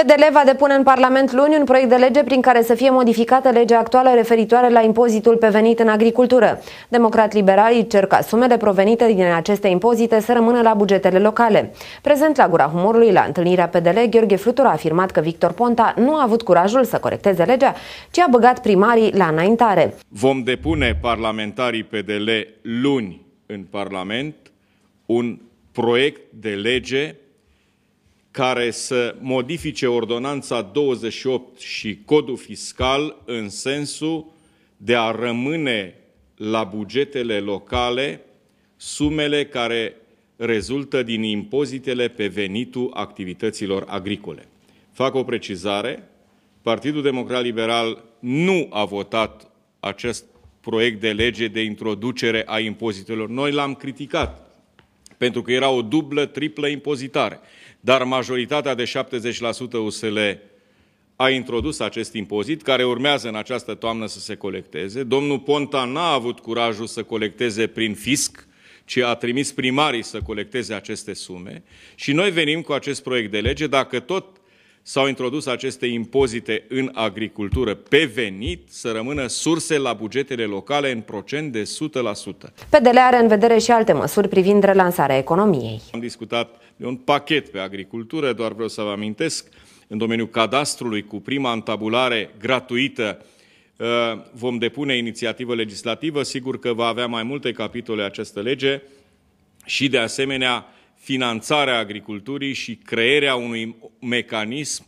PDL va depune în Parlament luni un proiect de lege prin care să fie modificată legea actuală referitoare la impozitul pe venit în agricultură. Democrat-liberalii cer ca sumele provenite din aceste impozite să rămână la bugetele locale. Prezent la Gura Humorului, la întâlnirea PDL, Gheorghe Flutur a afirmat că Victor Ponta nu a avut curajul să corecteze legea, ci a băgat primarii la înaintare. Vom depune parlamentarii PDL luni în Parlament un proiect de lege care să modifice Ordonanța 28 și Codul Fiscal în sensul de a rămâne la bugetele locale sumele care rezultă din impozitele pe venitul activităților agricole. Fac o precizare, Partidul Democrat Liberal nu a votat acest proiect de lege de introducere a impozitelor. Noi l-am criticat pentru că era o dublă, triplă impozitare. Dar majoritatea de 70% USL a introdus acest impozit, care urmează în această toamnă să se colecteze. Domnul Ponta n-a avut curajul să colecteze prin fisc, ci a trimis primarii să colecteze aceste sume. Și noi venim cu acest proiect de lege, dacă tot s-au introdus aceste impozite în agricultură pe venit să rămână surse la bugetele locale în procent de 100%. PDL are în vedere și alte măsuri privind relansarea economiei. Am discutat de un pachet pe agricultură, doar vreau să vă amintesc, în domeniul cadastrului cu prima întabulare gratuită uh, vom depune inițiativă legislativă, sigur că va avea mai multe capitole această lege și de asemenea finanțarea agriculturii și crearea unui mecanism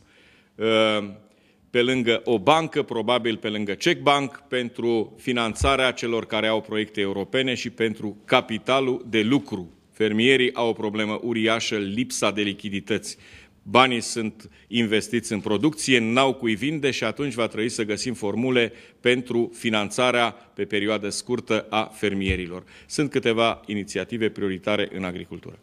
uh, pe lângă o bancă, probabil pe lângă Czech Bank, pentru finanțarea celor care au proiecte europene și pentru capitalul de lucru. Fermierii au o problemă uriașă, lipsa de lichidități. Banii sunt investiți în producție, n-au cui vinde și atunci va trebui să găsim formule pentru finanțarea pe perioadă scurtă a fermierilor. Sunt câteva inițiative prioritare în agricultură.